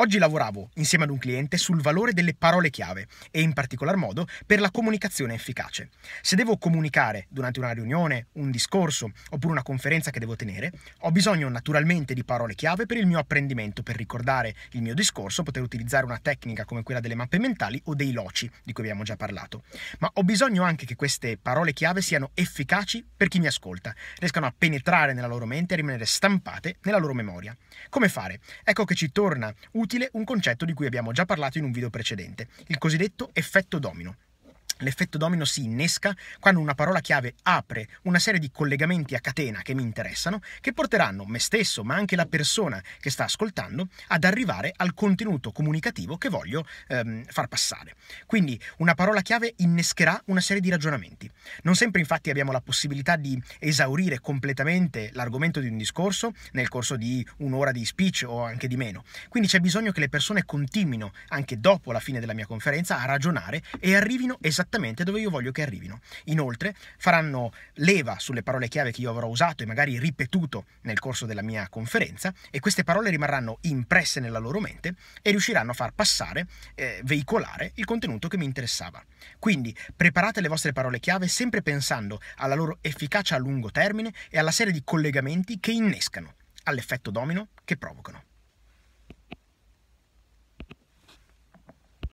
Oggi lavoravo insieme ad un cliente sul valore delle parole chiave e in particolar modo per la comunicazione efficace. Se devo comunicare durante una riunione, un discorso oppure una conferenza che devo tenere, ho bisogno naturalmente di parole chiave per il mio apprendimento, per ricordare il mio discorso, poter utilizzare una tecnica come quella delle mappe mentali o dei loci di cui abbiamo già parlato. Ma ho bisogno anche che queste parole chiave siano efficaci per chi mi ascolta, riescano a penetrare nella loro mente e rimanere stampate nella loro memoria. Come fare? Ecco che ci torna utile utile un concetto di cui abbiamo già parlato in un video precedente, il cosiddetto effetto domino. L'effetto domino si innesca quando una parola chiave apre una serie di collegamenti a catena che mi interessano, che porteranno me stesso, ma anche la persona che sta ascoltando, ad arrivare al contenuto comunicativo che voglio ehm, far passare. Quindi una parola chiave innescherà una serie di ragionamenti. Non sempre infatti abbiamo la possibilità di esaurire completamente l'argomento di un discorso nel corso di un'ora di speech o anche di meno. Quindi c'è bisogno che le persone continuino anche dopo la fine della mia conferenza a ragionare e arrivino esattamente dove io voglio che arrivino. Inoltre faranno leva sulle parole chiave che io avrò usato e magari ripetuto nel corso della mia conferenza e queste parole rimarranno impresse nella loro mente e riusciranno a far passare, eh, veicolare il contenuto che mi interessava. Quindi preparate le vostre parole chiave sempre pensando alla loro efficacia a lungo termine e alla serie di collegamenti che innescano, all'effetto domino che provocano.